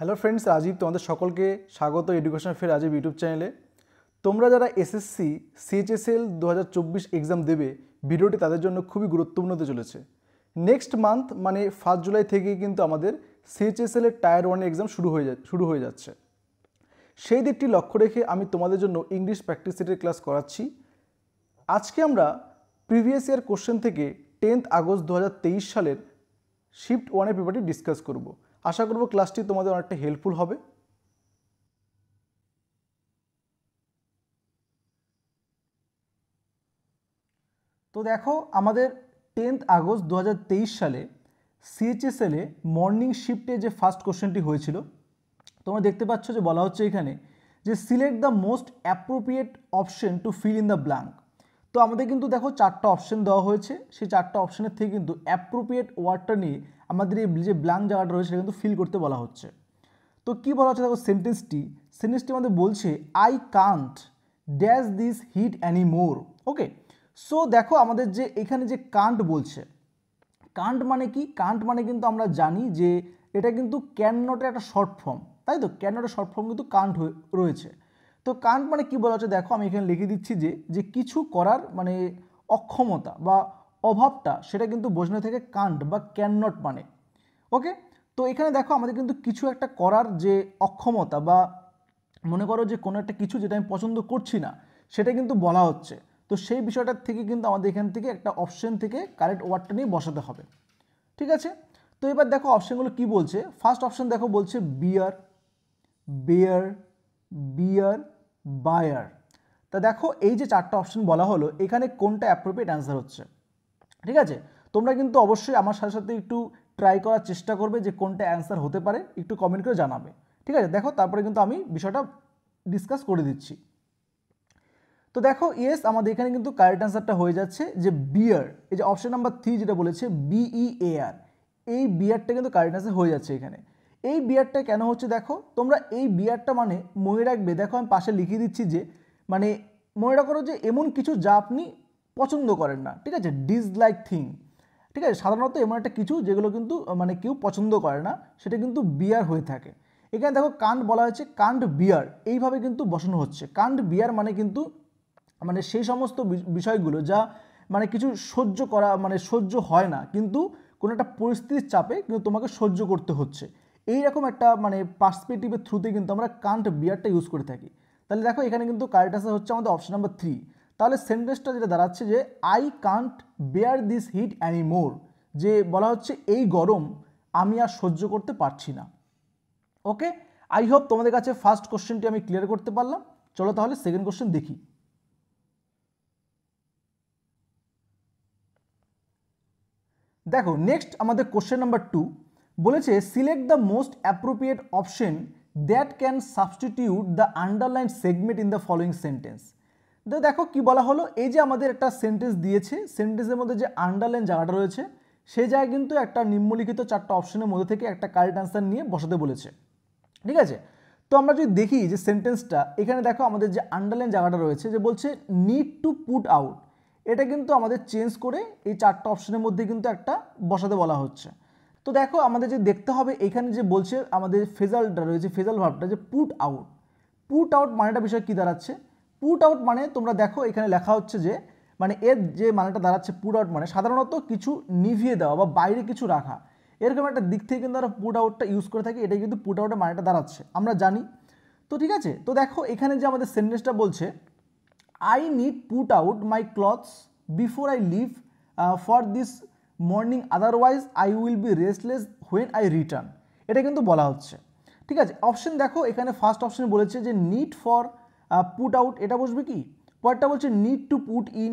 Hello friends Rajib তোমাদের সকলকে স্বাগত এডুকেশন ফের রাজীব ইউটিউব চ্যানেলে তোমরা যারা এসএসসি সিএইচএসএল দু হাজার চব্বিশ এক্সাম দেবে ভিডিওটি তাদের জন্য খুবই গুরুত্বপূর্ণ হতে চলেছে নেক্সট মান্থ মানে ফার্স্ট জুলাই থেকেই কিন্তু আমাদের সিএইচএসএল এর টায়ার ওয়ান এক্সাম শুরু হয়ে যা শুরু হয়ে যাচ্ছে সেই দিকটি লক্ষ্য রেখে আমি তোমাদের জন্য ইংলিশ প্র্যাকটিস সেটের ক্লাস করাচ্ছি আজকে আমরা প্রিভিয়াস ইয়ার কোশ্চেন থেকে টেন্থ আগস্ট দু সালের শিফট ওয়ানের পেপারটি ডিসকাস করবো আশা করব ক্লাসটি তোমাদের অনেকটা হেল্পফুল হবে তো দেখো আমাদের টেন্থ আগস্ট দু সালে সিএইচএসএলে মর্নিং শিফটে যে ফার্স্ট কোশ্চেনটি হয়েছিল তোমরা দেখতে পাচ্ছ যে বলা হচ্ছে এখানে যে select the most appropriate option to fill in the blank তো আমাদের কিন্তু দেখো চারটা অপশন দেওয়া হয়েছে সেই চারটা অপশনের থেকে কিন্তু অ্যাপ্রোপ্রিয়েট ওয়ার্ডটা নিয়ে আমাদের এই যে ব্ল্যাঙ্ক জায়গাটা রয়েছে সেটা কিন্তু ফিল করতে বলা হচ্ছে তো কী বলা হচ্ছে দেখো সেন্টেন্সটি সেন্টেন্সটি আমাদের বলছে I can't dash this hit any more okay so দেখো আমাদের যে এখানে যে কান্ট বলছে কান্ট মানে কি কান্ট মানে কিন্তু আমরা জানি যে এটা কিন্তু ক্যান নটের একটা শর্ট ফর্ম তাই তো ক্যান নটের শর্ট ফর্ম কিন্তু কান্ট রয়েছে তো কান্ট মানে কি বলা হচ্ছে দেখো আমি এখানে লিখে দিচ্ছি যে যে কিছু করার মানে অক্ষমতা বা অভাবটা সেটা কিন্তু বোঝানো থেকে কান্ট বা ক্যান নট মানে ওকে তো এখানে দেখো আমাদের কিন্তু কিছু একটা করার যে অক্ষমতা বা মনে করো যে কোনো একটা কিছু যেটা আমি পছন্দ করছি না সেটা কিন্তু বলা হচ্ছে তো সেই বিষয়টার থেকে কিন্তু আমাদের এখান থেকে একটা অপশন থেকে কারেক্ট ওয়ার্ডটা নিয়ে বসাতে হবে ঠিক আছে তো এবার দেখো অপশানগুলো কি বলছে ফার্স্ট অপশন দেখো বলছে বিয়ার বেয়ার বিয়ার বায়ার তা দেখো এই যে চারটা অপশন বলা হলো এখানে কোনটা অ্যাপ্রোপ্রিয়েট অ্যান্সার হচ্ছে ঠিক আছে তোমরা কিন্তু অবশ্যই আমার সাথে সাথে একটু ট্রাই করার চেষ্টা করবে যে কোনটা অ্যান্সার হতে পারে একটু কমেন্ট করে জানাবে ঠিক আছে দেখো তারপরে কিন্তু আমি বিষয়টা ডিসকাস করে দিচ্ছি তো দেখো ইয়েস আমাদের এখানে কিন্তু কারেক্ট অ্যান্সারটা হয়ে যাচ্ছে যে বিয়ার এই যে অপশন নাম্বার থ্রি যেটা বলেছে বিই এ আর এই বিয়ারটা কিন্তু কারেক্ট অ্যান্সার হয়ে যাচ্ছে এখানে এই বিয়ারটা কেন হচ্ছে দেখো তোমরা এই বিয়ারটা মানে মনে রাখবে দেখো আমি পাশে লিখিয়ে দিচ্ছি যে মানে মনে রাখো যে এমন কিছু যা আপনি পছন্দ করেন না ঠিক আছে ডিসলাইক থিং ঠিক আছে সাধারণত এমন একটা কিছু যেগুলো কিন্তু মানে কেউ পছন্দ করে না সেটা কিন্তু বিয়ার হয়ে থাকে এখানে দেখো কান্ড বলা হয়েছে কান্ড বিয়ার এইভাবে কিন্তু বসানো হচ্ছে কান্ড বিয়ার মানে কিন্তু মানে সেই সমস্ত বিষয়গুলো যা মানে কিছু সহ্য করা মানে সহ্য হয় না কিন্তু কোনো একটা পরিস্থিতির চাপে কিন্তু তোমাকে সহ্য করতে হচ্ছে এইরকম একটা মানে পার্সপেক্টিভের থ্রুতে কিন্তু আমরা কান্ট বিয়ারটা ইউজ করে থাকি তাহলে দেখো এখানে কিন্তু কারেক্ট হচ্ছে আমাদের অপশন নাম্বার থ্রি তাহলে সেন্টেন্সটা যেটা দাঁড়াচ্ছে যে I can't bear this hit any more যে বলা হচ্ছে এই গরম আমি আর সহ্য করতে পারছি না ওকে আই হোপ তোমাদের কাছে ফার্স্ট কোশ্চেনটি আমি ক্লিয়ার করতে পারলাম চলো তাহলে সেকেন্ড কোশ্চেন দেখি দেখো নেক্সট আমাদের কোশ্চেন নাম্বার টু বলেছে select the most appropriate option that can substitute the underline segment in the following sentence দেখো কি বলা হলো এই যে আমাদের একটা সেন্টেন্স দিয়েছে সেন্টেন্সের মধ্যে যে আন্ডারলাইন জায়গাটা রয়েছে সেই জায়গায় কিন্তু একটা নিম্নলিখিত চারটা অপশনের মধ্যে থেকে একটা কারেক্ট অ্যান্সার নিয়ে বসাতে বলেছে ঠিক আছে তো আমরা যদি দেখি যে সেন্টেন্সটা এখানে দেখো আমাদের যে আন্ডারলাইন জায়গাটা রয়েছে যে বলছে নিড টু পুট আউট এটা কিন্তু আমাদের চেঞ্জ করে এই চারটা অপশনের মধ্যে কিন্তু একটা বসাতে বলা হচ্ছে তো দেখো আমাদের যে দেখতে হবে এখানে যে বলছে আমাদের ফেজালটা রয়েছে ফেজাল ভাবটা যে পুট আউট পুট আউট মানেটা বিষয় কী দাঁড়াচ্ছে পুট আউট মানে তোমরা দেখো এখানে লেখা হচ্ছে যে মানে এর যে মানেটা দাঁড়াচ্ছে পুট আউট মানে সাধারণত কিছু নিভিয়ে দেওয়া বা বাইরে কিছু রাখা এরকম একটা দিক থেকে কিন্তু আমরা পুট আউটটা ইউজ করে থাকি এটাই কিন্তু পুট আউটের মানেটা দাঁড়াচ্ছে আমরা জানি তো ঠিক আছে তো দেখো এখানে যে আমাদের সেন্টেন্সটা বলছে I need put out my clothes before I leave for this morning otherwise I will be restless when I return এটা কিন্তু বলা হচ্ছে ঠিক আছে অপশন দেখো এখানে ফার্স্ট অপশন বলেছে যে নিড ফর পুট আউট এটা বসবে কি পরেরটা বলছে নিড টু পুট ইন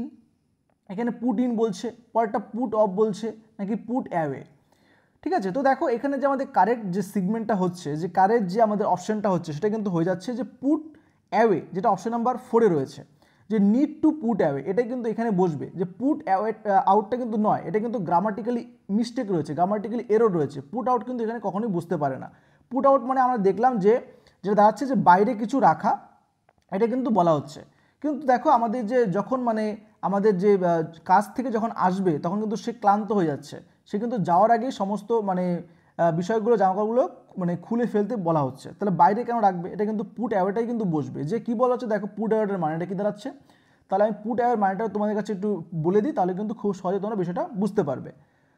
এখানে পুট ইন বলছে পরেরটা পুট অফ বলছে নাকি পুট অ্যাওয়ে ঠিক আছে তো দেখো এখানে যে আমাদের কারেক্ট যে সিগমেন্টটা হচ্ছে যে কারেক্ট যে আমাদের অপশনটা হচ্ছে সেটা কিন্তু হয়ে যাচ্ছে যে পুট অ্যাওয়ে যেটা অপশন নাম্বার ফোরে রয়েছে যে নিড টু পুট অ্যাওয়ে এটা কিন্তু এখানে বসবে যে পুট অ্যাওয়ে আউটটা কিন্তু নয় এটা কিন্তু গ্রামাটিক্যালি মিস্টেক রয়েছে গ্রামাটিক্যালি এরর রয়েছে পুট আউট কিন্তু এখানে কখনোই বুঝতে পারে না পুট আউট মানে আমরা দেখলাম যে যেটা দাঁড়াচ্ছে যে বাইরে কিছু রাখা এটা কিন্তু বলা হচ্ছে কিন্তু দেখো আমাদের যে যখন মানে আমাদের যে কাজ থেকে যখন আসবে তখন কিন্তু সে ক্লান্ত হয়ে যাচ্ছে সে কিন্তু যাওয়ার আগে সমস্ত মানে বিষয়গুলো জামাকাপড়গুলো মানে খুলে ফেলতে বলা হচ্ছে তাহলে বাইরে কেন রাখবে এটা কিন্তু পুট অ্যাওয়েটাই কিন্তু বসবে যে কি বলা হচ্ছে দেখো পুট অ্যাওয়ার্ডের মানেটা কি দাঁড়াচ্ছে তাহলে আমি পুট অ্যাওয়ের মানেটা তোমাদের কাছে একটু বলে দিই তাহলে কিন্তু খুব সহজে তোমরা বিষয়টা বুঝতে পারবে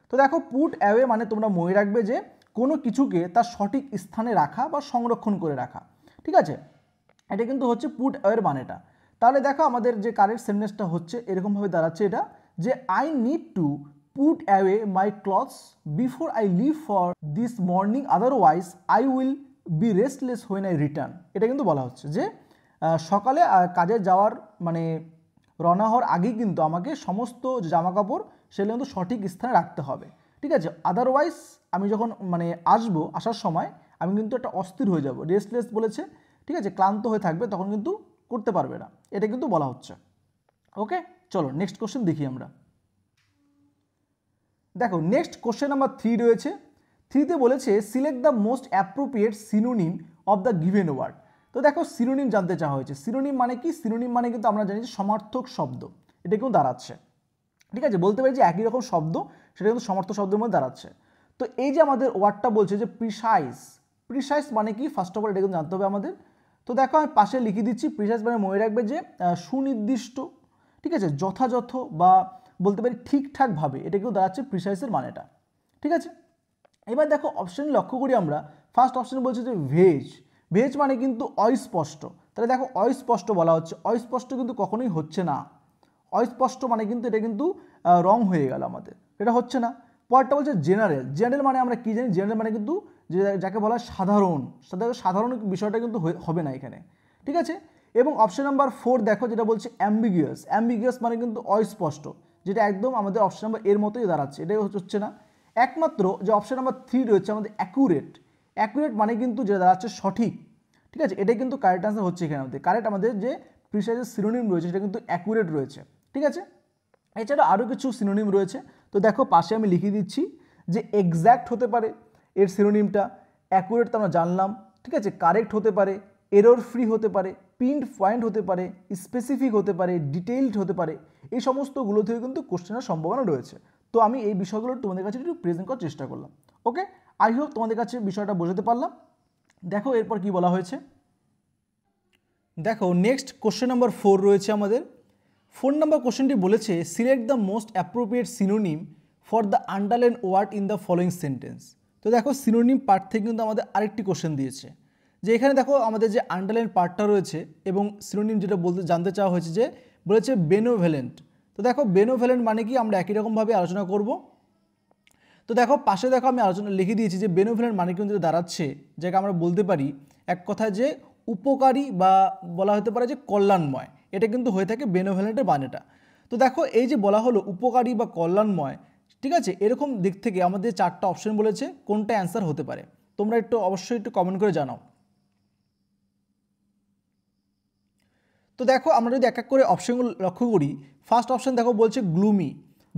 তো দেখো পুট অ্যাওয়ে মানে তোমরা মনে রাখবে যে কোনো কিছুকে তার সঠিক স্থানে রাখা বা সংরক্ষণ করে রাখা ঠিক আছে এটা কিন্তু হচ্ছে পুট অ্যাওয়ের মানেটা তাহলে দেখো আমাদের যে কারেন্ট সেন্টেন্সটা হচ্ছে এরকমভাবে দাঁড়াচ্ছে এটা যে I need to put away my clothes before I leave for this morning otherwise I will be restless when I return এটা কিন্তু বলা হচ্ছে যে সকালে কাজে যাওয়ার মানে রওনা হওয়ার আগেই কিন্তু আমাকে সমস্ত জামা কাপড় সেগুলো কিন্তু সঠিক স্থানে রাখতে হবে ঠিক আছে আদারওয়াইজ আমি যখন মানে আসব আসার সময় আমি কিন্তু একটা অস্থির হয়ে যাব রেস্টলেস বলেছে ঠিক আছে ক্লান্ত হয়ে থাকবে তখন কিন্তু করতে পারবে না এটা কিন্তু বলা হচ্ছে ওকে চলো নেক্সট কোশ্চেন দেখি আমরা দেখো নেক্সট কোশ্চেন নাম্বার থ্রি রয়েছে থ্রিতে বলেছে select the most appropriate synonym of the given word তো দেখো সিনোনিম জানতে চাওয়া হয়েছে সিনোনিম মানে কি সিনোনিম মানে কিন্তু আমরা জানি যে সমার্থক শব্দ এটা কিন্তু দাঁড়াচ্ছে ঠিক আছে বলতে পারি যে একই রকম শব্দ সেটা কিন্তু সমার্থক শব্দের মধ্যে দাঁড়াচ্ছে তো এই যে আমাদের ওয়ার্ডটা বলছে যে প্রিসাইজ প্রিসাইজ মানে কি ফার্স্ট অফ অল এটা কিন্তু জানতে হবে আমাদের তো দেখো আমি পাশে লিখে দিচ্ছি প্রিসাইজ মানে মনে রাখবে যে সুনির্দিষ্ট ঠিক আছে যথাযথ বা বলতে পারি ঠিকঠাকভাবে এটাকেও দাঁড়াচ্ছে প্রিসাইসের মানেটা ঠিক আছে এবার দেখো অপশন লক্ষ্য করি আমরা ফার্স্ট অপশন বলছে যে ভেজ ভেজ মানে কিন্তু অস্পষ্ট তাহলে দেখো অস্পষ্ট বলা হচ্ছে অস্পষ্ট কিন্তু কখনোই হচ্ছে না অস্পষ্ট মানে কিন্তু এটা কিন্তু রং হয়ে গেল আমাদের এটা হচ্ছে না পরটা বলছে জেনারেল জেনারেল মানে আমরা কী জানি জেনারেল মানে কিন্তু যাকে বলা হয় সাধারণ সাধারণ বিষয়টা কিন্তু হবে না এখানে ঠিক আছে এবং অপশন নাম্বার ফোর দেখো যেটা বলছে অ্যাম্বিগিয়াস অ্যাম্বিগিয়াস মানে কিন্তু অস্পষ্ট যেটা একদম আমাদের অপশান নাম্বার এর মতোই দাঁড়াচ্ছে এটাই হচ্ছে না একমাত্র যে অপশান নাম্বার থ্রি রয়েছে আমাদের অ্যাকুরেট অ্যাকুরেট মানে কিন্তু যেটা দাঁড়াচ্ছে সঠিক ঠিক আছে এটা কিন্তু কারেক্ট আনসার হচ্ছে এখানে আমাদের কারেক্ট আমাদের যে প্রিসাইজের সিনোনিম রয়েছে সেটা কিন্তু অ্যাকুরেট রয়েছে ঠিক আছে এছাড়া আরও কিছু সিনোনিম রয়েছে তো দেখো পাশে আমি লিখে দিচ্ছি যে এক্স্যাক্ট হতে পারে এর সিনোনিমটা অ্যাকুরেট তো আমরা জানলাম ঠিক আছে কারেক্ট হতে পারে এরর ফ্রি হতে পারে পিন্ট পয়েন্ট হতে পারে স্পেসিফিক হতে পারে ডিটেইলড হতে পারে এই সমস্তগুলো থেকে কিন্তু কোশ্চেনের সম্ভাবনা রয়েছে তো আমি এই বিষয়গুলো তোমাদের কাছে একটু প্রেজেন্ট করার চেষ্টা করলাম ওকে আই হোপ তোমাদের কাছে বিষয়টা বোঝাতে পারলাম দেখো এরপর কি বলা হয়েছে দেখো নেক্সট কোশ্চেন নাম্বার ফোর রয়েছে আমাদের ফোন নাম্বার কোশ্চেনটি বলেছে select the most appropriate synonym for the underline word in the following sentence তো দেখো সিনোনিম পার্ট থেকে কিন্তু আমাদের আরেকটি কোশ্চেন দিয়েছে যে এখানে দেখো আমাদের যে আন্ডারলাইন পার্টটা রয়েছে এবং সিনোনিম যেটা বলতে জানতে চাওয়া হয়েছে যে বলেছে বেনোভ্যালেন্ট তো দেখো বেনোভ্যালেন্ট মানে কি আমরা একই রকমভাবে আলোচনা করব তো দেখো পাশে দেখো আমি আলোচনা লিখে দিয়েছি যে বেনোভ্যালেন্ট মানে কিন্তু দাঁড়াচ্ছে যাকে আমরা বলতে পারি এক কথা যে উপকারী বা বলা হতে পারে যে কল্যাণময় এটা কিন্তু হয়ে থাকে বেনোভ্যালেন্টের বানেটা তো দেখো এই যে বলা হলো উপকারী বা কল্যাণময় ঠিক আছে এরকম দিক থেকে আমাদের চারটা অপশন বলেছে কোনটা অ্যান্সার হতে পারে তোমরা একটু অবশ্যই একটু কমেন্ট করে জানাও তো দেখো আমরা যদি এক এক করে অপশনগুলো লক্ষ্য করি ফার্স্ট অপশন দেখো বলছে গ্লুমি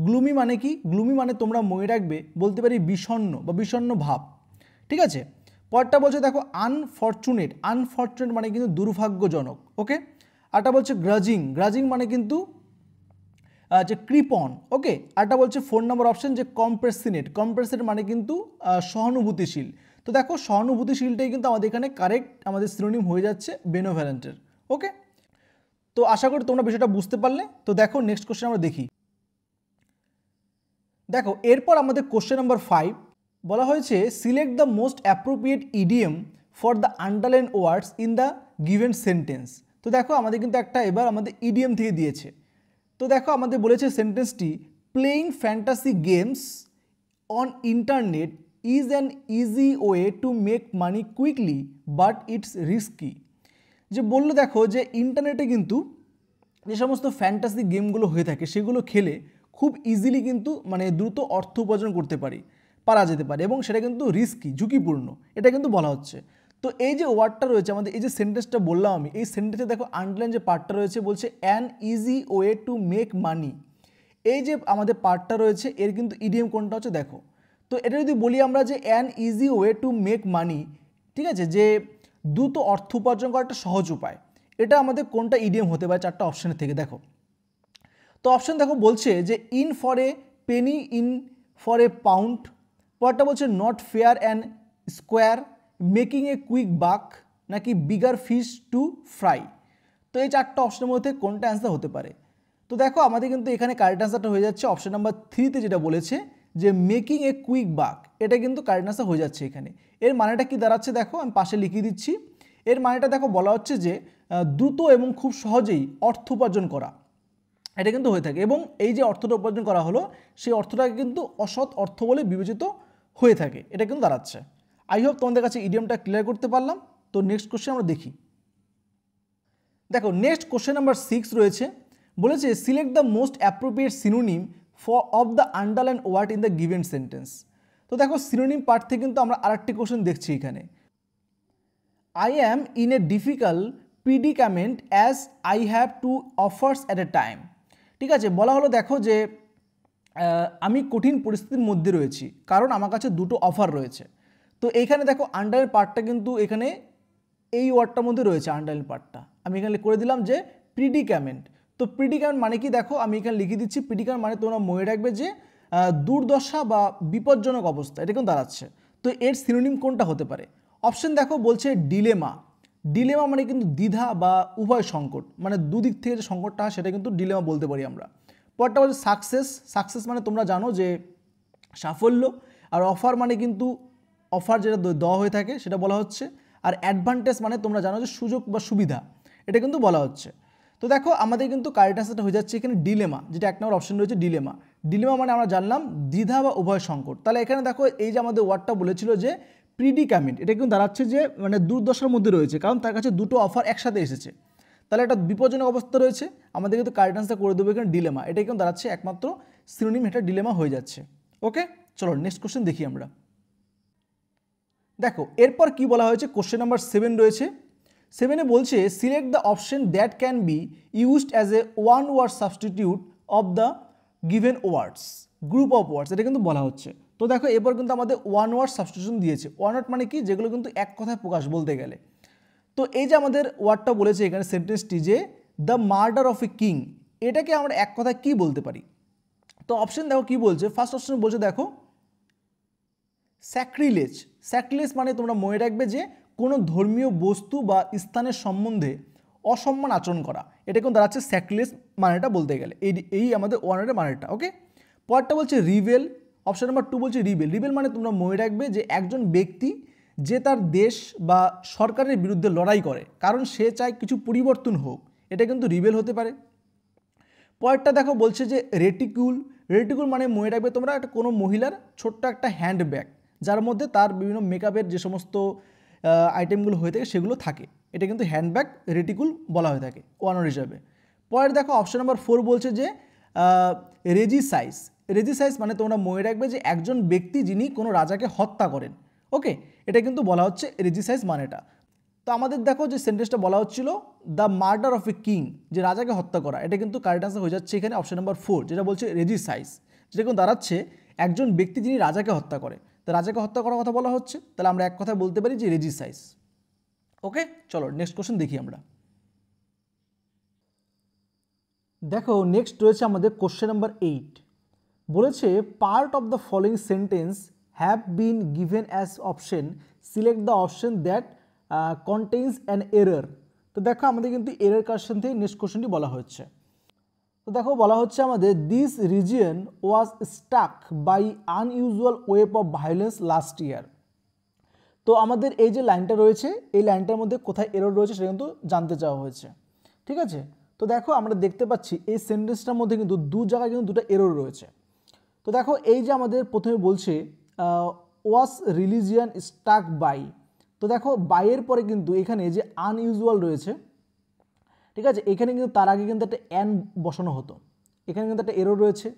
গ্লুমি মানে কি গ্লুমি মানে তোমরা মনে রাখবে বলতে পারি বিষণ্ন বা বিষণ্ন ভাব ঠিক আছে পরটা বলছে দেখো আনফর্চুনেট আনফর্চুনেট মানে কিন্তু দুর্ভাগ্যজনক ওকে আরটা বলছে গ্রাজিং গ্রাজিং মানে কিন্তু যে ক্রিপন ওকে আরটা বলছে ফোন নম্বর অপশন যে কম্প্রেসিনেট কম্প্রেসিনেট মানে কিন্তু সহানুভূতিশীল তো দেখো সহানুভূতিশীলটাই কিন্তু আমাদের এখানে কারেক্ট আমাদের সিনোনিম হয়ে যাচ্ছে বেনোভ্যালেন্টের ওকে তো আশা করি তোমরা বিষয়টা বুঝতে পারলে তো দেখো নেক্সট কোশ্চেন আমরা দেখি দেখো এরপর আমাদের কোশ্চেন নাম্বার ফাইভ বলা হয়েছে select the most appropriate idiom for the underline words in the given sentence তো দেখো আমাদের কিন্তু একটা এবার আমাদের ইডিএম থেকে দিয়েছে তো দেখো আমাদের বলেছে সেন্টেন্সটি playing fantasy games on internet is an easy way to make money quickly but it's risky যে বললো দেখো যে ইন্টারনেটে কিন্তু যে সমস্ত ফ্যান্টাসি গেমগুলো হয়ে থাকে সেগুলো খেলে খুব ইজিলি কিন্তু মানে দ্রুত অর্থ উপার্জন করতে পারি পারা যেতে পারে এবং সেটা কিন্তু রিস্কি ঝুঁকিপূর্ণ এটা কিন্তু বলা হচ্ছে তো এই যে ওয়ার্ডটা রয়েছে আমাদের এই যে সেন্টেন্সটা বললাম আমি এই সেন্টেন্সে দেখো আন্ডারলাইন যে পার্টটা রয়েছে বলছে an easy way to make money এই যে আমাদের পার্টটা রয়েছে এর কিন্তু ইডিএম কোনটা হচ্ছে দেখো তো এটা যদি বলি আমরা যে an easy way to make money ঠিক আছে যে দ্রুত অর্থ উপার্জন করার একটা সহজ উপায় এটা আমাদের কোনটা ইডিএম হতে পারে চারটা অপশানের থেকে দেখো তো অপশান দেখো বলছে যে in for a penny in for a pound পরটা বলছে not fair and square making a quick buck নাকি বিগার ফিশ টু ফ্রাই তো এই চারটা অপশানের মধ্যে কোনটা অ্যান্সার হতে পারে তো দেখো আমাদের কিন্তু এখানে কারেক্ট অ্যান্সারটা হয়ে যাচ্ছে অপশান নাম্বার থ্রিতে যেটা বলেছে যে মেকিং এ কুইক বাক এটা কিন্তু কার্ডিনাসা হয়ে যাচ্ছে এখানে এর মানেটা কি দাঁড়াচ্ছে দেখো আমি পাশে লিখিয়ে দিচ্ছি এর মানেটা দেখো বলা হচ্ছে যে দ্রুত এবং খুব সহজেই অর্থ উপার্জন করা এটা কিন্তু হয়ে থাকে এবং এই যে অর্থটা উপার্জন করা হলো সেই অর্থটাকে কিন্তু অসৎ অর্থ বলে বিবেচিত হয়ে থাকে এটা কিন্তু দাঁড়াচ্ছে আই হোপ তোমাদের কাছে ইডিয়ামটা ক্লিয়ার করতে পারলাম তো নেক্সট কোশ্চেন আমরা দেখি দেখো নেক্সট কোশ্চেন নাম্বার সিক্স রয়েছে বলেছে select the most appropriate synonym for of the underline word in the given sentence তো দেখো সিনোনিম পার্ট থেকে কিন্তু আমরা আরেকটি কোশ্চেন দেখছি এখানে I am in a difficult predicament as I have two offers at a time ঠিক আছে বলা হলো দেখো যে আমি কঠিন পরিস্থিতির মধ্যে রয়েছি কারণ আমার কাছে দুটো অফার রয়েছে তো এইখানে দেখো আন্ডারের পার্টটা কিন্তু এখানে এই ওয়ার্ডটার মধ্যে রয়েছে আন্ডারের পার্টটা আমি এখানে করে দিলাম যে প্রিডিকামেন্ট তো প্রিডিকামেন্ট মানে কি দেখো আমি এখানে লিখে দিচ্ছি প্রিডিকামেন্ট মানে তোমরা মনে রাখবে যে দুর্দশা বা বিপজ্জনক অবস্থা এটা কিন্তু দাঁড়াচ্ছে তো এর সিনোনিম কোনটা হতে পারে অপশন দেখো বলছে ডিলেমা ডিলেমা মানে কিন্তু দ্বিধা বা উভয় সংকট মানে দুদিক থেকে যে সংকটটা হয় সেটা কিন্তু ডিলেমা বলতে পারি আমরা পরটা বলছে সাকসেস সাকসেস মানে তোমরা জানো যে সাফল্য আর অফার মানে কিন্তু অফার যেটা দেওয়া হয়ে থাকে সেটা বলা হচ্ছে আর অ্যাডভান্টেজ মানে তোমরা জানো যে সুযোগ বা সুবিধা এটা কিন্তু বলা হচ্ছে তো দেখো আমাদের কিন্তু কারেক্ট অ্যান্সারটা হয়ে যাচ্ছে এখানে ডিলেমা যেটা এক নম্বর অপশন রয়েছে ডিলেমা ডিলেমা মানে আমরা জানলাম দ্বিধা বা উভয় সংকট তাহলে এখানে দেখো এই যে আমাদের ওয়ার্ডটা বলেছিল যে প্রিডিকামেন্ট এটা কিন্তু দাঁড়াচ্ছে যে মানে দুর্দশার মধ্যে রয়েছে কারণ তার কাছে দুটো অফার একসাথে এসেছে তাহলে একটা বিপজ্জনক অবস্থা রয়েছে আমাদের কিন্তু কারেক্ট অ্যান্সার করে দেবো এখানে ডিলেমা এটা কিন্তু দাঁড়াচ্ছে একমাত্র সিনোনিম এটা ডিলেমা হয়ে যাচ্ছে ওকে চলো নেক্সট কোশ্চেন দেখি আমরা দেখো এরপর কি বলা হয়েছে কোশ্চেন নাম্বার সেভেন রয়েছে সেভেনে বলছে select the option that can be used as a one word substitute of the given words group of words এটা কিন্তু বলা হচ্ছে তো দেখো এরপর কিন্তু আমাদের ওয়ান ওয়ার্ড সাবস্টিটিউশন দিয়েছে ওয়ান ওয়ার্ড মানে কি যেগুলো কিন্তু এক কথায় প্রকাশ বলতে গেলে তো এই যে আমাদের ওয়ার্ডটা বলেছে এখানে সেন্টেন্সটি যে the murder of a king এটাকে আমরা এক কথায় কি বলতে পারি তো অপশন দেখো কি বলছে ফার্স্ট অপশন বলছে দেখো স্যাক্রিলেজ স্যাক্রিলেজ মানে তোমরা মনে রাখবে যে কোনো ধর্মীয় বস্তু বা স্থানের সম্বন্ধে অসম্মান আচরণ করা এটা কিন্তু দাঁড়াচ্ছে স্যাকলেস মানেটা বলতে গেলে এই এই আমাদের ওয়ানের মানেটা ওকে পরেরটা বলছে রিবেল অপশান নাম্বার টু বলছে রিবেল রিবেল মানে তোমরা মনে রাখবে যে একজন ব্যক্তি যে তার দেশ বা সরকারের বিরুদ্ধে লড়াই করে কারণ সে চায় কিছু পরিবর্তন হোক এটা কিন্তু রিবেল হতে পারে পরেরটা দেখো বলছে যে রেটিকুল রেটিকুল মানে মনে রাখবে তোমরা একটা কোনো মহিলার ছোট্ট একটা হ্যান্ডব্যাগ যার মধ্যে তার বিভিন্ন মেকআপের যে সমস্ত আইটেমগুলো হয়ে থাকে সেগুলো থাকে এটা কিন্তু হ্যান্ডব্যাগ রেটিকুল বলা হয়ে থাকে ওয়ান রিজার্ভে পরের দেখো অপশন নাম্বার ফোর বলছে যে রেজি সাইজ রেজি সাইজ মানে তোমরা মনে রাখবে যে একজন ব্যক্তি যিনি কোনো রাজাকে হত্যা করেন ওকে এটা কিন্তু বলা হচ্ছে রেজি সাইজ মানেটা তো আমাদের দেখো যে সেন্টেন্সটা বলা হচ্ছিল the murder of a king যে রাজাকে হত্যা করা এটা কিন্তু কারেক্ট আনসার হয়ে যাচ্ছে এখানে অপশন নাম্বার ফোর যেটা বলছে রেজি সাইজ যেটা কিন্তু দাঁড়াচ্ছে একজন ব্যক্তি যিনি রাজাকে হত্যা করে তো রাজাকে হত্যা করার কথা বলা হচ্ছে তাহলে আমরা এক কথায় বলতে পারি যে সাইজ ওকে চলো নেক্সট কোশ্চেন দেখি আমরা দেখো নেক্সট রয়েছে আমাদের কোশ্চেন নাম্বার এইট বলেছে part of the following sentence have been given as option select the option that contains an error তো দেখো আমাদের কিন্তু এরর কাশন থেকে নেক্সট কোশ্চেনটি বলা হচ্ছে তো দেখো বলা হচ্ছে আমাদের this region was stuck by unusual wave of violence last year তো আমাদের এই যে লাইনটা রয়েছে এই লাইনটার মধ্যে কোথায় এরর রয়েছে সেটা কিন্তু জানতে চাওয়া হয়েছে ঠিক আছে তো দেখো আমরা দেখতে পাচ্ছি এই সেন্টেন্সটার মধ্যে কিন্তু দু জায়গায় কিন্তু দুটো এরর রয়েছে তো দেখো এই যে আমাদের প্রথমে বলছে ওয়াস রিলিজিয়ান স্টাক বাই তো দেখো বাইয়ের পরে কিন্তু এখানে যে আনইউজুয়াল রয়েছে ঠিক আছে এখানে কিন্তু তার আগে কিন্তু একটা অ্যান বসানো হতো এখানে কিন্তু একটা এরো রয়েছে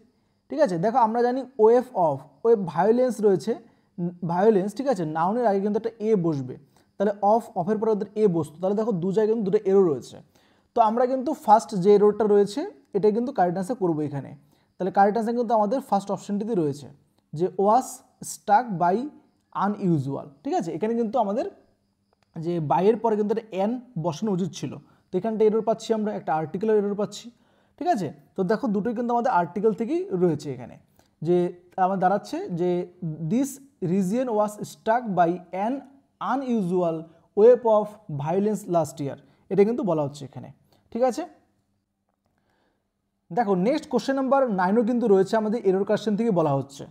ঠিক আছে দেখো আমরা জানি ওয়েফ অফ ওয়েভ ভায়োলেন্স রয়েছে ভায়োলেন্স ঠিক আছে নাউনের আগে কিন্তু একটা এ বসবে তাহলে অফ অফের পরে ওদের এ বসতো তাহলে দেখো দু জায়গায় কিন্তু দুটো এরো রয়েছে তো আমরা কিন্তু ফার্স্ট যে এরোটা রয়েছে এটা কিন্তু কারেক্ট করবো এখানে তাহলে কারেক্ট কিন্তু আমাদের ফার্স্ট অপশানটিতে রয়েছে যে ওয়াস স্টাক বাই আনইউজুয়াল ঠিক আছে এখানে কিন্তু আমাদের যে বাইয়ের পরে কিন্তু একটা অ্যান বসানো উচিত ছিল তো এখানটা এরর পাচ্ছি আমরা একটা আর্টিকেলের এরর পাচ্ছি ঠিক আছে তো দেখো দুটোই কিন্তু আমাদের আর্টিকেল থেকেই রয়েছে এখানে যে আমার দাঁড়াচ্ছে যে this region was stuck by an unusual wave of violence last year এটা কিন্তু বলা হচ্ছে এখানে ঠিক আছে দেখো নেক্সট কোশ্চেন নাম্বার নাইনও কিন্তু রয়েছে আমাদের এরর কোশ্চেন থেকে বলা হচ্ছে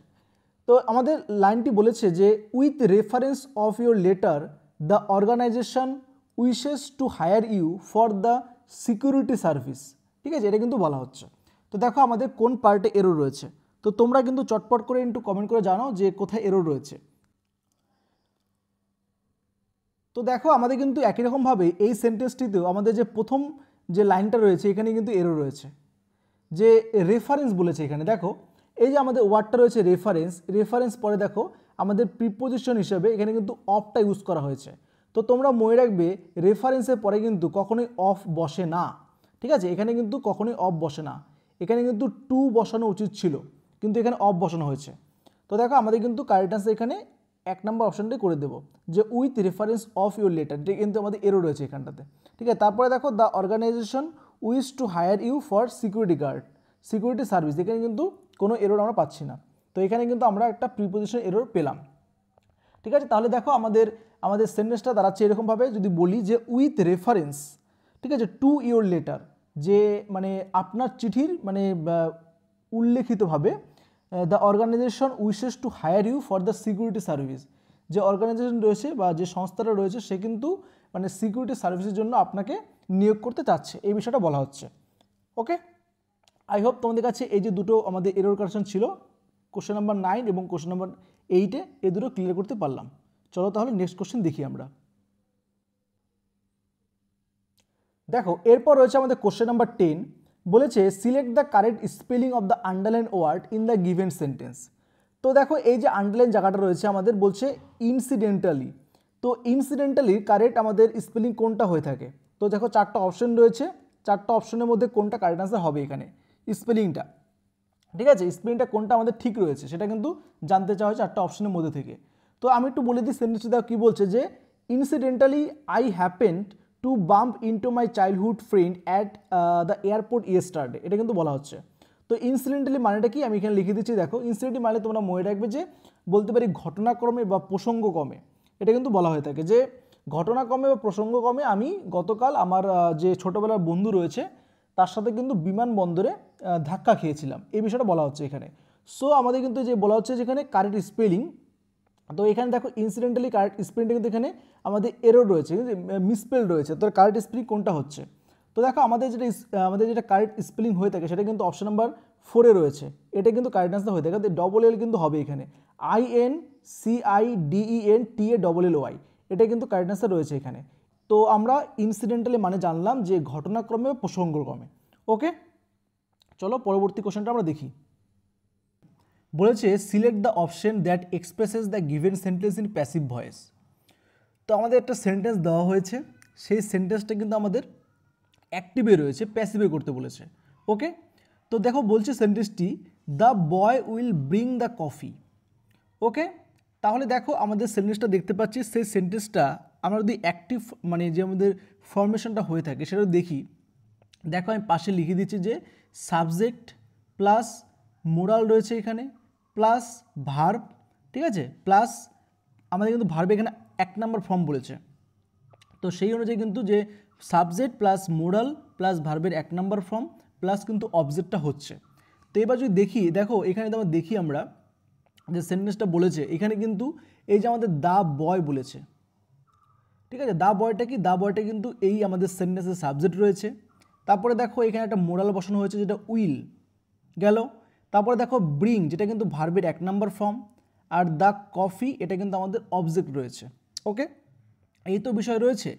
তো আমাদের লাইনটি বলেছে যে with reference of your letter the organisation wishes to hire you for the security service ঠিক আছে এটা কিন্তু বলা হচ্ছে তো দেখো আমাদের কোন পার্টে এরো রয়েছে তো তোমরা কিন্তু চটপট করে একটু কমেন্ট করে জানাও যে কোথায় এরো রয়েছে তো দেখো আমাদের কিন্তু একই রকমভাবে এই সেন্টেন্সটিতেও আমাদের যে প্রথম যে লাইনটা রয়েছে এখানে কিন্তু এরো রয়েছে যে রেফারেন্স বলেছে এখানে দেখো এই যে আমাদের ওয়ার্ডটা রয়েছে রেফারেন্স রেফারেন্স পরে দেখো আমাদের প্রিপোজিশন হিসেবে এখানে কিন্তু অফটা ইউজ করা হয়েছে তো তোমরা মনে রাখবে রেফারেন্সের পরে কিন্তু কখনোই অফ বসে না ঠিক আছে এখানে কিন্তু কখনোই অফ বসে না এখানে কিন্তু টু বসানো উচিত ছিল কিন্তু এখানে অফ বসানো হয়েছে তো দেখো আমাদের কিন্তু কারেক্ট আনসার এখানে এক নম্বর অপশানটাই করে দেবো যে with reference of your letter এটা কিন্তু আমাদের এরও রয়েছে এখানটাতে ঠিক আছে তারপরে দেখো the organisation wish to hire you for security guard security service এখানে কিন্তু কোনো এরোর আমরা পাচ্ছি না তো এখানে কিন্তু আমরা একটা প্রিপোজিশন এরোর পেলাম ঠিক আছে তাহলে দেখো আমাদের আমাদের সেন্টেন্সটা দাঁড়াচ্ছে এরকমভাবে যদি বলি যে উইথ রেফারেন্স ঠিক আছে টু ইয়োর লেটার যে মানে আপনার চিঠির মানে উল্লেখিতভাবে the organisation wishes to hire you for the security service যে অর্গানাইজেশন রয়েছে বা যে সংস্থাটা রয়েছে সে কিন্তু মানে সিকিউরিটি সার্ভিসের জন্য আপনাকে নিয়োগ করতে চাচ্ছে এই বিষয়টা বলা হচ্ছে ওকে আই হোপ তোমাদের কাছে এই যে দুটো আমাদের এরোর কারেকশন ছিল কোশ্চেন নাম্বার নাইন এবং কোশ্চেন নাম্বার এইটে এ দুটো ক্লিয়ার করতে পারলাম চলো তাহলে নেক্সট কোশ্চেন দেখি আমরা দেখো এরপর রয়েছে আমাদের কোশ্চেন নাম্বার টেন বলেছে select the correct spelling of the underline word in the given sentence তো দেখো এই যে আন্ডারলাইন জায়গাটা রয়েছে আমাদের বলছে ইনসিডেন্টালি তো ইনসিডেন্টালি কারেক্ট আমাদের স্পেলিং কোনটা হয়ে থাকে তো দেখো চারটা অপশন রয়েছে চারটা অপশনের মধ্যে কোনটা কারেক্ট আনসার হবে এখানে স্পেলিংটা ঠিক আছে স্পেলিংটা কোনটা আমাদের ঠিক রয়েছে সেটা কিন্তু জানতে চাওয়া হয় চারটা অপশনের মধ্যে থেকে তো আমি একটু বলে দিই সেন্টেন্সটি দেখো কী বলছে যে incidentally I happened to bump into my childhood friend at the airport yesterday এটা কিন্তু বলা হচ্ছে তো ইনসিডেন্টালি মানেটা কি আমি এখানে লিখে দিচ্ছি দেখো ইনসিডেন্টালি মানে তোমরা মনে রাখবে যে বলতে পারি ঘটনাক্রমে বা প্রসঙ্গক্রমে এটা কিন্তু বলা হয়ে থাকে যে ঘটনাক্রমে বা প্রসঙ্গক্রমে আমি গতকাল আমার যে ছোটোবেলার বন্ধু রয়েছে তার সাথে কিন্তু বিমানবন্দরে ধাক্কা খেয়েছিলাম এই বিষয়টা বলা হচ্ছে এখানে সো আমাদের কিন্তু যে বলা হচ্ছে যেখানে কারেক্ট স্পেলিং তো এখানে দেখো ইনসিডেন্টালি কারেন্ট স্প্রিং কিন্তু এখানে আমাদের এরর রয়েছে মিসপেল রয়েছে তো কারেন্ট স্প্রিং কোনটা হচ্ছে তো দেখো আমাদের যেটা আমাদের যেটা কারেন্ট স্পেলিং হয়ে থাকে সেটা কিন্তু অপশন নাম্বার ফোরে রয়েছে এটা কিন্তু কারেন্ট আনসার হয়ে থাকে ডবল এল কিন্তু হবে এখানে I N C I D E N T A double L Y এটা কিন্তু কারেন্ট আনসার রয়েছে এখানে তো আমরা ইনসিডেন্টালি মানে জানলাম যে ঘটনাক্রমে প্রসঙ্গক্রমে ওকে চলো পরবর্তী কোশ্চেনটা আমরা দেখি বলেছে select the option that expresses the given sentence in passive voice তো আমাদের একটা সেন্টেন্স দেওয়া হয়েছে সেই সেন্টেন্সটা কিন্তু আমাদের অ্যাক্টিভে রয়েছে প্যাসিভে করতে বলেছে ওকে তো দেখো বলছে সেন্টেন্সটি the boy will bring the coffee okay তাহলে দেখো আমাদের সেন্টেন্সটা দেখতে পাচ্ছি সেই সেন্টেন্সটা আমরা যদি অ্যাক্টিভ মানে যে আমাদের ফরমেশনটা হয়ে থাকে সেটা দেখি দেখো আমি পাশে লিখে দিচ্ছি যে সাবজেক্ট প্লাস মোরাল রয়েছে এখানে প্লাস ভার্ব ঠিক আছে প্লাস আমাদের কিন্তু ভার্ব এখানে এক নম্বর ফর্ম বলেছে তো সেই অনুযায়ী কিন্তু যে সাবজেক্ট প্লাস মোরাল প্লাস ভার্বের এক নম্বর ফর্ম প্লাস কিন্তু অবজেক্টটা হচ্ছে তো এবার যদি দেখি দেখো এখানে তো আমরা দেখি আমরা যে সেন্টেন্সটা বলেছে এখানে কিন্তু এই যে আমাদের দা বয় বলেছে ঠিক আছে দা বয়টা কি দা বয়টা কিন্তু এই আমাদের সেন্টেন্সের সাবজেক্ট রয়েছে তারপরে দেখো এখানে একটা মোরাল বসানো হয়েছে যেটা উইল গেল তারপরে দেখো ব্রিং যেটা কিন্তু ভার্বের এক নাম্বার ফর্ম আর দ্য কফি এটা কিন্তু আমাদের অবজেক্ট রয়েছে ওকে এই তো বিষয় রয়েছে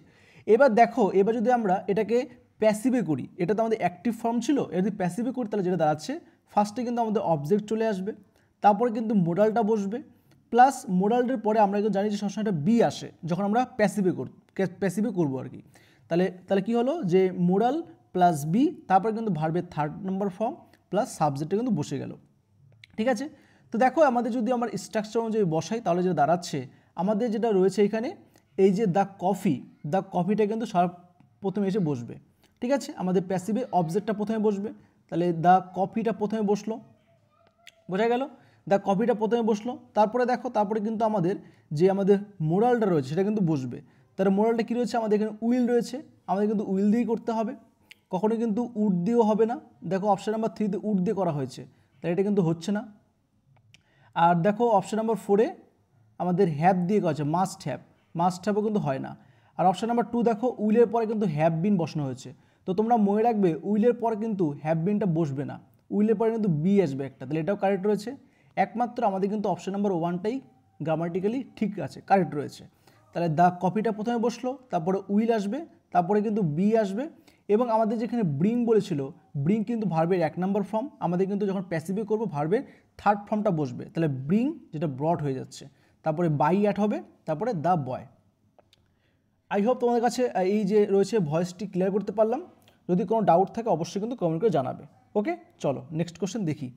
এবার দেখো এবার যদি আমরা এটাকে প্যাসিভে করি এটা তো আমাদের অ্যাক্টিভ ফর্ম ছিল এটা যদি প্যাসিভে করি তাহলে যেটা দাঁড়াচ্ছে ফার্স্টে কিন্তু আমাদের অবজেক্ট চলে আসবে তারপরে কিন্তু মোডালটা বসবে প্লাস মোডালটির পরে আমরা কিন্তু জানি যে সবসময় একটা বি আসে যখন আমরা প্যাসিভে কর প্যাসিভে করবো আর কি তাহলে তাহলে কি হলো যে মোডাল প্লাস বি তারপরে কিন্তু ভার্বের থার্ড নম্বর ফর্ম প্লাস সাবজেক্টটা কিন্তু বসে গেল ঠিক আছে তো দেখো আমাদের যদি আমার স্ট্রাকচার অনুযায়ী বসাই তাহলে যেটা দাঁড়াচ্ছে আমাদের যেটা রয়েছে এখানে এই যে দ্য কফি দ্য কফিটা কিন্তু সার প্রথমে এসে বসবে ঠিক আছে আমাদের প্যাসিভে অবজেক্টটা প্রথমে বসবে তাহলে দ্য কফিটা প্রথমে বসলো বোঝা গেল দ্য কফিটা প্রথমে বসলো তারপরে দেখো তারপরে কিন্তু আমাদের যে আমাদের মোরালটা রয়েছে সেটা কিন্তু বসবে তার মোরালটা কী রয়েছে আমাদের এখানে উইল রয়েছে আমাদের কিন্তু উইল দিয়েই করতে হবে কখনো কিন্তু উড দিয়েও হবে না দেখো অপশান নাম্বার থ্রিতে উড দিয়ে করা হয়েছে তাই এটা কিন্তু হচ্ছে না আর দেখো অপশান নাম্বার ফোরে আমাদের হ্যাপ দিয়ে করা হয়েছে মাস্ট হ্যাপ মাস্ট হ্যাপও কিন্তু হয় না আর অপশান নাম্বার টু দেখো উইলের পরে কিন্তু হ্যাপ বিন বসানো হয়েছে তো তোমরা মনে রাখবে উইলের পরে কিন্তু হ্যাপ বিনটা বসবে না উইলের পরে কিন্তু বি আসবে একটা তাহলে এটাও কারেক্ট রয়েছে একমাত্র আমাদের কিন্তু অপশান নাম্বার ওয়ানটাই গ্রামাটিক্যালি ঠিক আছে কারেক্ট রয়েছে তাহলে দা কপিটা প্রথমে বসলো তারপরে উইল আসবে তারপরে কিন্তু বি আসবে এবং আমাদের যেখানে ব্রিং বলেছিল ব্রিং কিন্তু ভার্বের এক নম্বর ফর্ম আমাদের কিন্তু যখন প্যাসিভে করব ভার্বের থার্ড ফর্মটা বসবে তাহলে ব্রিং যেটা ব্রড হয়ে যাচ্ছে তারপরে বাই অ্যাট হবে তারপরে দ্য বয় আই হোপ তোমাদের কাছে এই যে রয়েছে ভয়েসটি ক্লিয়ার করতে পারলাম যদি কোনো ডাউট থাকে অবশ্যই কিন্তু কমেন্ট করে জানাবে ওকে চলো নেক্সট কোশ্চেন দেখি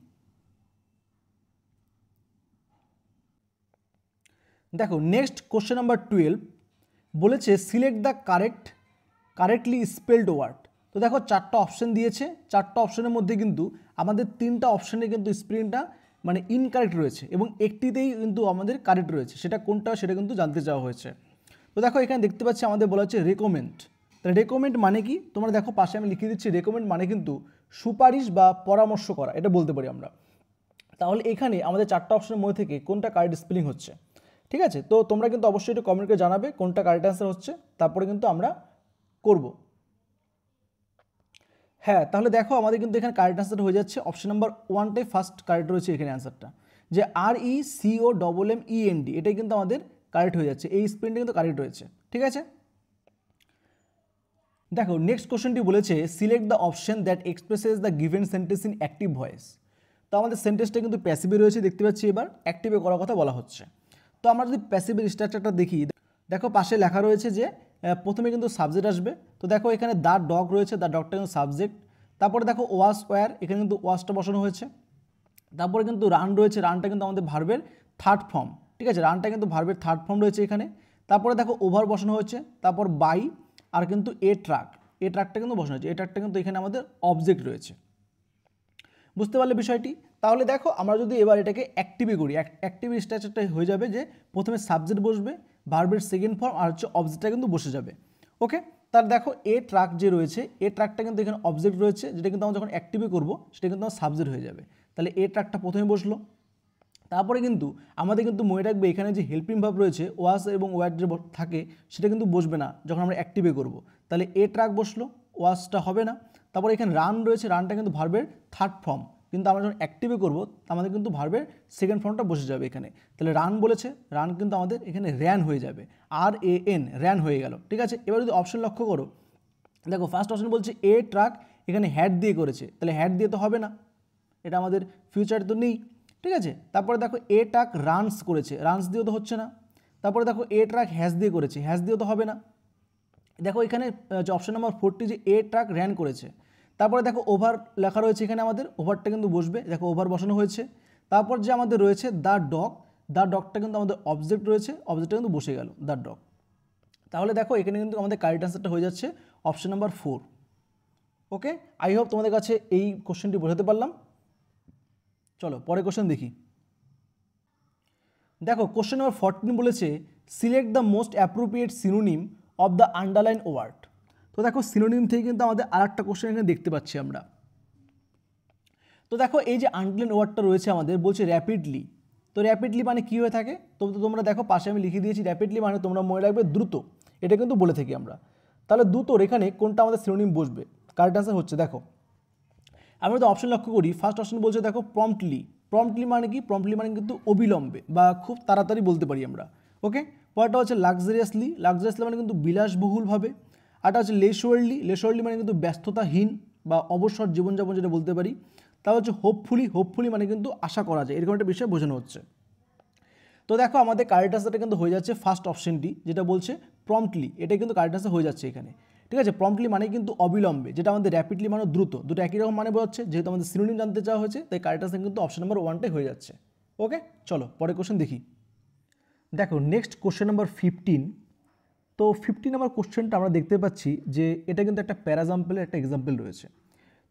দেখো নেক্সট কোশ্চেন নাম্বার টুয়েলভ বলেছে select the correct correctly spelled word তো দেখো চারটা অপশান দিয়েছে চারটা অপশানের মধ্যে কিন্তু আমাদের তিনটা অপশানে কিন্তু স্পেলিংটা মানে ইনকারেক্ট রয়েছে এবং একটিতেই কিন্তু আমাদের কারেক্ট রয়েছে সেটা কোনটা সেটা কিন্তু জানতে চাওয়া হয়েছে তো দেখো এখানে দেখতে পাচ্ছি আমাদের বলা হচ্ছে রেকমেন্ড তাহলে রেকমেন্ড মানে কি তোমরা দেখো পাশে আমি লিখে দিচ্ছি রেকমেন্ড মানে কিন্তু সুপারিশ বা পরামর্শ করা এটা বলতে পারি আমরা তাহলে এখানে আমাদের চারটা অপশনের মধ্যে থেকে কোনটা কারেক্ট স্পেলিং হচ্ছে ঠিক আছে তো তোমরা কিন্তু অবশ্যই একটু কমেন্ট করে জানাবে কোনটা কারেক্ট অ্যান্সার হচ্ছে তারপরে কিন্তু আমরা করব হ্যাঁ তাহলে দেখো আমাদের কিন্তু এখানে কারেক্ট অ্যান্সার হয়ে যাচ্ছে অপশন নাম্বার ওয়ানটাই ফার্স্ট কারেক্ট রয়েছে এখানে অ্যান্সারটা যে R E C O double M E N D এটাই কিন্তু আমাদের কারেক্ট হয়ে যাচ্ছে এই স্পেনটা কিন্তু কারেক্ট রয়েছে ঠিক আছে দেখো নেক্সট কোশ্চেনটি বলেছে select the option that expresses the given sentence in active voice তো আমাদের সেন্টেন্সটা কিন্তু প্যাসিভে রয়েছে দেখতে পাচ্ছি এবার অ্যাক্টিভে করার কথা বলা হচ্ছে তো আমরা যদি প্যাসিভের স্ট্রাকচারটা দেখি দেখো পাশে লেখা রয়েছে যে প্রথমে কিন্তু সাবজেক্ট আসবে তো দেখো এখানে দ্য ডগ রয়েছে দ্য ডগটা কিন্তু সাবজেক্ট তারপরে দেখো ওয়াশ ওয়ার এখানে কিন্তু ওয়াশটা বসানো হয়েছে তারপরে কিন্তু রান রয়েছে রানটা কিন্তু আমাদের ভার্বের থার্ড ফর্ম ঠিক আছে রানটা কিন্তু ভার্বের থার্ড ফর্ম রয়েছে এখানে তারপরে দেখো ওভার বসানো হয়েছে তারপর বাই আর কিন্তু এ ট্রাক এ ট্রাকটা কিন্তু বসানো হয়েছে এ ট্রাকটা কিন্তু এখানে আমাদের অবজেক্ট রয়েছে বুঝতে পারলে বিষয়টি তাহলে দেখো আমরা যদি এবার এটাকে অ্যাক্টিভি করি অ্যাক্টিভি স্ট্যাচারটা হয়ে যাবে যে প্রথমে সাবজেক্ট বসবে ভার্বের সেকেন্ড ফর্ম আর হচ্ছে অবজেক্টটা কিন্তু বসে যাবে ওকে তার দেখো এ ট্রাক যে রয়েছে এ ট্রাকটা কিন্তু এখানে অবজেক্ট রয়েছে যেটা কিন্তু আমরা যখন অ্যাক্টিভে করবো সেটা কিন্তু আমার সাবজেক্ট হয়ে যাবে তাহলে এ ট্রাকটা প্রথমে বসলো তারপরে কিন্তু আমাদের কিন্তু মনে রাখবে এখানে যে হেল্পিং ভাব রয়েছে ওয়াস এবং ওয়ার যে থাকে সেটা কিন্তু বসবে না যখন আমরা অ্যাক্টিভে করব। তাহলে এ ট্রাক বসলো ওয়াসটা হবে না তারপর এখানে রান রয়েছে রানটা কিন্তু ভার্বের থার্ড ফর্ম কিন্তু আমরা যখন অ্যাক্টিভে করবো আমাদের কিন্তু ভার্বের সেকেন্ড ফর্মটা বসে যাবে এখানে তাহলে রান বলেছে রান কিন্তু আমাদের এখানে র্যান হয়ে যাবে আর এ এন র্যান হয়ে গেল ঠিক আছে এবার যদি অপশন লক্ষ্য করো দেখো ফার্স্ট অপশন বলছে এ ট্রাক এখানে হ্যাড দিয়ে করেছে তাহলে হ্যাড দিয়ে তো হবে না এটা আমাদের ফিউচার তো নেই ঠিক আছে তারপরে দেখো এ ট্রাক রানস করেছে রানস দিয়েও তো হচ্ছে না তারপরে দেখো এ ট্রাক হ্যাশ দিয়ে করেছে হ্যাশ দিয়েও তো হবে না দেখো এখানে অপশন নাম্বার ফোরটি যে এ ট্রাক র্যান করেছে তারপরে দেখো ওভার লেখা রয়েছে এখানে আমাদের ওভারটা কিন্তু বসবে দেখো ওভার বসানো হয়েছে তারপর যে আমাদের রয়েছে দ্য ডগ দ্য ডগটা কিন্তু আমাদের অবজেক্ট রয়েছে অবজেক্টটা কিন্তু বসে গেল দ্য ডগ তাহলে দেখো এখানে কিন্তু আমাদের কারেক্ট অ্যান্সারটা হয়ে যাচ্ছে option number four okay I hope তোমাদের কাছে এই কোশ্চেনটি বোঝাতে পারলাম চলো পরে কোশ্চেন দেখি দেখো কোশ্চেন নাম্বার ফরটিন বলেছে select the most appropriate synonym of the underline word তো দেখো সিনোনিম থেকে কিন্তু আমাদের আর একটা কোশ্চেন এখানে দেখতে পাচ্ছি আমরা তো দেখো এই যে আনক্লেন ওয়ার্ডটা রয়েছে আমাদের বলছে র্যাপিডলি তো র্যাপিডলি মানে কী হয়ে থাকে তো তোমরা দেখো পাশে আমি লিখে দিয়েছি র্যাপিডলি মানে তোমরা মনে রাখবে দ্রুত এটা কিন্তু বলে থাকি আমরা তাহলে দ্রুতর এখানে কোনটা আমাদের সিনোনিম বসবে কারেক্ট অ্যান্সার হচ্ছে দেখো আমরা তো অপশন লক্ষ্য করি ফার্স্ট অপশন বলছে দেখো প্রম্পটলি প্রম্পটলি মানে কি প্রম্পটলি মানে কিন্তু অবিলম্বে বা খুব তাড়াতাড়ি বলতে পারি আমরা ওকে পরেরটা হচ্ছে লাক্সারিয়াসলি লাক্সারিয়াসলি মানে কিন্তু বিলাসবহুলভাবে আরটা হচ্ছে লেসওয়ার্লি লেসওয়ার্লি মানে কিন্তু ব্যস্ততাহীন বা অবসর জীবনযাপন যেটা বলতে পারি তা হচ্ছে হোপফুলি হোপফুলি মানে কিন্তু আশা করা যায় এরকম একটা বিষয় বোঝানো হচ্ছে তো দেখো আমাদের কারেক্ট আসারটা কিন্তু হয়ে যাচ্ছে ফার্স্ট অপশনটি যেটা বলছে প্রম্পটলি এটা কিন্তু কারেক্ট আসার হয়ে যাচ্ছে এখানে ঠিক আছে প্রম্পটলি মানে কিন্তু অবিলম্বে যেটা আমাদের র্যাপিডলি মানে দ্রুত দুটো একই রকম মানে বোঝাচ্ছে যেহেতু আমাদের সিনোনিম জানতে চাওয়া হয়েছে তাই কারেক্ট আসার কিন্তু অপশন নাম্বার ওয়ানটাই হয়ে যাচ্ছে ওকে চলো পরের কোশ্চেন দেখি দেখো নেক্সট কোশ্চেন নাম্বার ফিফটিন তো ফিফটি নাম্বার কোশ্চেনটা আমরা দেখতে পাচ্ছি যে এটা কিন্তু একটা প্যারাজাম্পেলের একটা এক্সাম্পল রয়েছে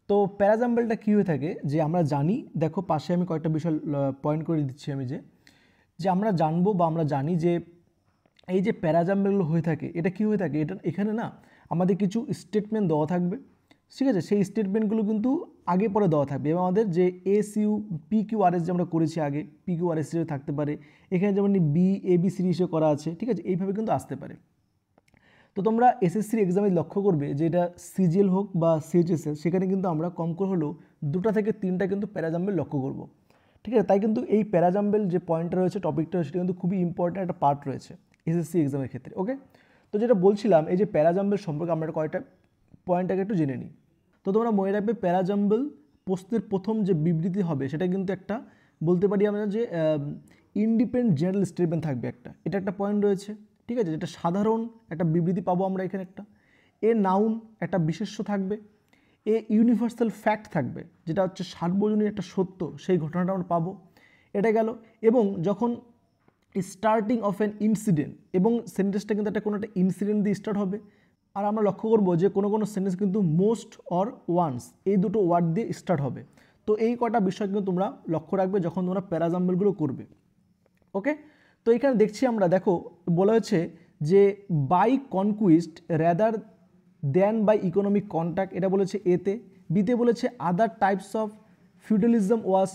তো প্যারাজাম্পেলটা কী হয়ে থাকে যে আমরা জানি দেখো পাশে আমি কয়েকটা বিষয় পয়েন্ট করে দিচ্ছি আমি যে যে আমরা জানবো বা আমরা জানি যে এই যে প্যারাজাম্পেলগুলো হয়ে থাকে এটা কি হয়ে থাকে এটা এখানে না আমাদের কিছু স্টেটমেন্ট দেওয়া থাকবে ঠিক আছে সেই স্টেটমেন্টগুলো কিন্তু আগে পরে দেওয়া থাকবে এবং আমাদের যে S U P Q R S যে আমরা করেছি আগে পি কিউ আর এস থাকতে পারে এখানে যেমন বি এ বি সিরিজে করা আছে ঠিক আছে এইভাবে কিন্তু আসতে পারে তো তোমরা এসএসসির এক্সামে লক্ষ্য করবে যে এটা সিজিএল হোক বা সিএইচএসএল সেখানে কিন্তু আমরা কম করে হলেও দুটা থেকে তিনটা কিন্তু প্যারাজাম্বেল লক্ষ্য করব ঠিক আছে তাই কিন্তু এই প্যারাজাম্বেল যে পয়েন্টটা রয়েছে টপিকটা রয়েছে সেটা কিন্তু খুবই ইম্পর্ট্যান্ট একটা পার্ট রয়েছে এসএসসি এক্সামের ক্ষেত্রে ওকে তো যেটা বলছিলাম এই যে প্যারাজাম্বেল সম্পর্কে আমরা কয়েকটা পয়েন্টটাকে একটু জেনে নিই তো তোমরা মনে রাখবে প্যারাজাম্বেল প্রশ্নের প্রথম যে বিবৃতি হবে সেটা কিন্তু একটা বলতে পারি আমরা যে ইন্ডিপেন্ডেন্ট জেনারেল স্টেটমেন্ট থাকবে একটা এটা একটা পয়েন্ট রয়েছে ঠিক আছে যেটা সাধারণ একটা বিবৃতি পাবো আমরা এখানে একটা এ নাউন একটা বিশেষ্য থাকবে এ ইউনিভার্সাল ফ্যাক্ট থাকবে যেটা হচ্ছে সার্বজনীন একটা সত্য সেই ঘটনাটা আমরা পাবো এটা গেল এবং যখন স্টার্টিং অফ অ্যান ইনসিডেন্ট এবং সেন্টেন্সটা কিন্তু একটা কোনো একটা ইনসিডেন্ট দিয়ে স্টার্ট হবে আর আমরা লক্ষ্য করবো যে কোনো কোনো সেন্টেন্স কিন্তু মোস্ট অর ওয়ান্স এই দুটো ওয়ার্ড দিয়ে স্টার্ট হবে তো এই কটা বিষয় কিন্তু তোমরা লক্ষ্য রাখবে যখন তোমরা প্যারাজাম্বলগুলো করবে ওকে তো এখানে দেখছি আমরা দেখো বলা হয়েছে যে by conquest rather than by economic contact এটা বলেছে এতে বিতে বলেছে other types of feudalism was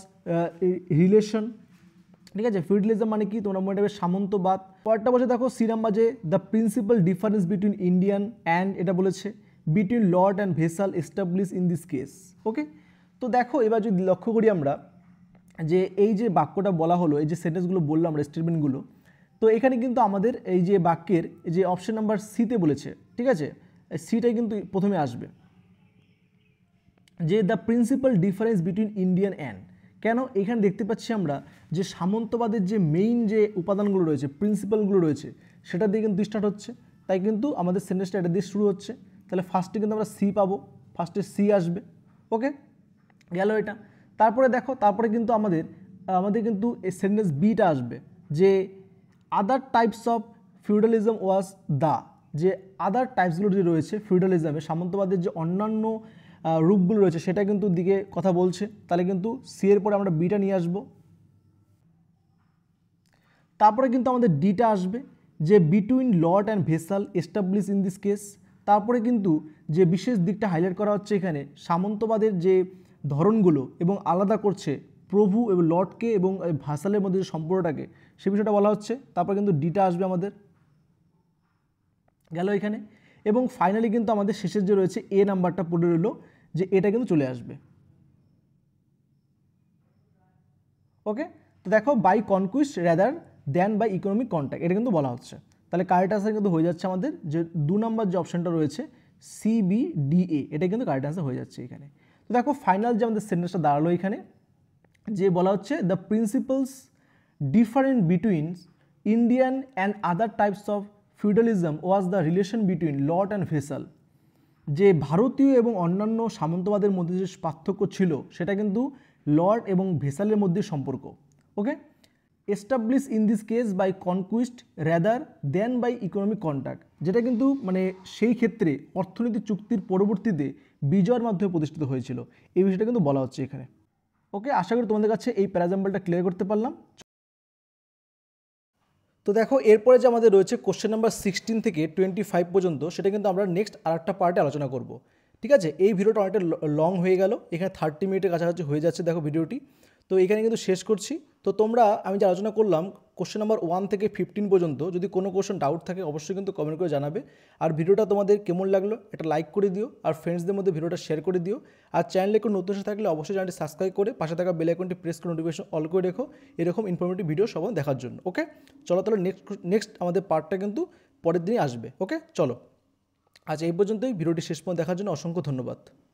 relation ঠিক আছে ফিউডালিজম মানে কি তোমরা মনে সামন্তবাদ পরেরটা বলছে দেখো সিরাম বাজে the principal difference between Indian and এটা বলেছে between lord and vassal establish in this case okay তো দেখো এবার যদি লক্ষ্য করি আমরা যে এই যে বাক্যটা বলা হলো এই যে সেন্টেন্সগুলো বললাম আমরা স্টেটমেন্টগুলো তো এখানে কিন্তু আমাদের এই যে বাক্যের যে অপশন নাম্বার সিতে বলেছে ঠিক আছে সিটাই কিন্তু প্রথমে আসবে যে the principal difference between Indian and কেন এখানে দেখতে পাচ্ছি আমরা যে সামন্তবাদের যে মেইন যে উপাদানগুলো রয়েছে প্রিন্সিপালগুলো রয়েছে সেটা দিয়ে কিন্তু স্টার্ট হচ্ছে তাই কিন্তু আমাদের সেন্টেন্সটা এটা দিয়ে শুরু হচ্ছে তাহলে ফার্স্টে কিন্তু আমরা সি পাবো ফার্স্টে সি আসবে ওকে গেল এটা তারপরে দেখো তারপরে কিন্তু আমাদের আমাদের কিন্তু এই সেন্টেন্স বিটা আসবে যে other types of feudalism was the যে আদার টাইপসগুলো যে রয়েছে ফিউডালিজমে সামন্তবাদের যে অন্যান্য রূপগুলো রয়েছে সেটা কিন্তু দিকে কথা বলছে তাহলে কিন্তু সি এর পরে আমরা বিটা নিয়ে আসব তারপরে কিন্তু আমাদের ডিটা আসবে যে between lord and vassal establish in this case তারপরে কিন্তু যে বিশেষ দিকটা হাইলাইট করা হচ্ছে এখানে সামন্তবাদের যে ধরনগুলো এবং আলাদা করছে প্রভু এবং লর্ডকে এবং ভাসালের মধ্যে যে সম্পর্কটাকে সে বিষয়টা বলা হচ্ছে তারপর কিন্তু ডিটা আসবে আমাদের গেল এখানে এবং ফাইনালি কিন্তু আমাদের শেষের যে রয়েছে এ নাম্বারটা পড়ে রইল যে এটা কিন্তু চলে আসবে ওকে তো দেখো by conquest rather than by economic contact এটা কিন্তু বলা হচ্ছে তাহলে কারেক্ট আনসার কিন্তু হয়ে যাচ্ছে আমাদের যে দু নম্বর যে অপশানটা রয়েছে সিবিডিএ এটা কিন্তু কারেক্ট আনসার হয়ে যাচ্ছে এখানে তো দেখো ফাইনাল যে আমাদের সেন্টেন্সটা দাঁড়ালো এখানে যে বলা হচ্ছে the principals different between Indian and other types of feudalism was the relation between lord and vassal যে ভারতীয় এবং অন্যান্য সামন্তবাদের মধ্যে যে পার্থক্য ছিল সেটা কিন্তু লর্ড এবং ভেসালের মধ্যে সম্পর্ক okay establish in this case by conquest rather than by economic contact যেটা কিন্তু মানে সেই ক্ষেত্রে অর্থনীতি চুক্তির পরবর্তীতে বিজয়ের মাধ্যমে প্রতিষ্ঠিত হয়েছিল এই বিষয়টা কিন্তু বলা হচ্ছে এখানে ওকে আশা করি তোমাদের কাছে এই প্যারাজাম্পলটা ক্লিয়ার করতে পারলাম তো দেখো এরপরে যে আমাদের রয়েছে কোশ্চেন নাম্বার সিক্সটিন থেকে টোয়েন্টি ফাইভ পর্যন্ত সেটা কিন্তু আমরা নেক্সট আর একটা পার্টে আলোচনা করব ঠিক আছে এই ভিডিওটা অনেকটা লং হয়ে গেল এখানে থার্টি মিনিটের কাছাকাছি হয়ে যাচ্ছে দেখো ভিডিওটি তো এখানে কিন্তু শেষ করছি তো তোমরা আমি যে আলোচনা করলাম কোশ্চেন নাম্বার ওয়ান থেকে ফিফটিন পর্যন্ত যদি কোনো কোশ্চেন ডাউট থাকে অবশ্যই কিন্তু কমেন্ট করে জানাবে আর ভিডিওটা তোমাদের কেমন লাগলো এটা লাইক করে দিও আর ফ্রেন্ডসদের মধ্যে ভিডিওটা শেয়ার করে দিও আর চ্যানেলে কোনো নতুন থাকলে অবশ্যই চ্যানেলটি সাবস্ক্রাইব করে পাশে থাকা বেল আইকনটি প্রেস করে নোটিফিকেশন অল করে রেখো এরকম ইনফরমেটিভ ভিডিও সব দেখার জন্য ওকে চলো তাহলে নেক্সট নেক্সট আমাদের পার্টটা কিন্তু পরের দিনই আসবে ওকে চলো আচ্ছা এই পর্যন্তই ভিডিওটি শেষ পর্যন্ত দেখার জন্য অসংখ্য ধন্যবাদ